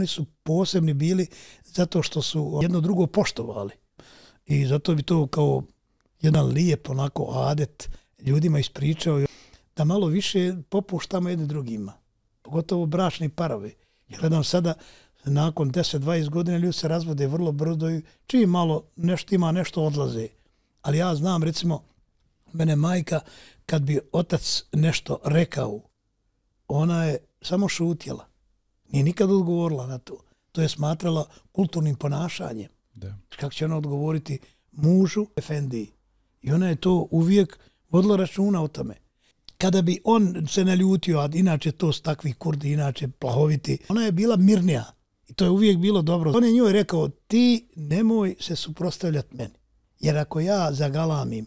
oni su posebni bili zato što su jedno drugo poštovali. I zato bi to kao jedan lijep onako adet ljudima ispričao da malo više popuštamo jedni drugima. Pogotovo brašni parovi. Gledam sada, nakon 10-20 godina ljudi se razvode vrlo brzo i čiji malo nešto ima, nešto odlaze. Ali ja znam, recimo, mene majka, kad bi otac nešto rekao, ona je samo šutjela. Nije nikad odgovorila na to. To je smatrala kulturnim ponašanjem. Da. Kako će ona odgovoriti mužu Efendiji? I ona je to uvijek vodila računa o tome. Kada bi on se ne ljutio, a inače to s takvih kurdi, inače plahoviti, ona je bila mirnija. I to je uvijek bilo dobro. On je njoj rekao, ti nemoj se suprostavljati meni. Jer ako ja zagalamim,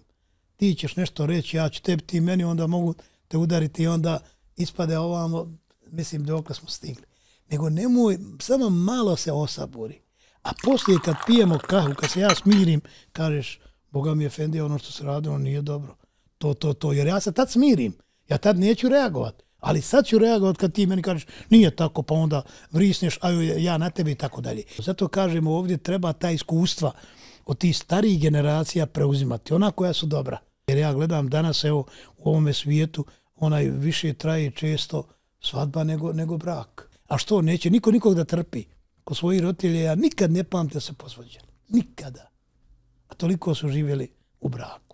ti ćeš nešto reći, ja ću tebi, ti meni, onda mogu te udariti i onda ispade ovamo, mislim, dok smo stigli nego nemoj, samo malo se osaburi. A poslije kad pijemo kahu, kad se ja smirim, kažeš, Boga mi je Fendi, ono što se radilo ono nije dobro. To, to, to, jer ja se tad smirim, ja tad neću reagovat. Ali sad ću reagovat kad ti meni kažeš, nije tako, pa onda vrisneš, a ja na tebi i tako dalje. Zato kažemo ovdje treba ta iskustva od ti starijih generacija preuzimati, ona koja su dobra. Jer ja gledam danas, evo, u ovome svijetu, onaj više traje često svadba nego, nego brak. A što, neće niko nikog da trpi. Kod svojih roditelja ja nikad ne pamte se posvađali. Nikada. A toliko su živjeli u braku.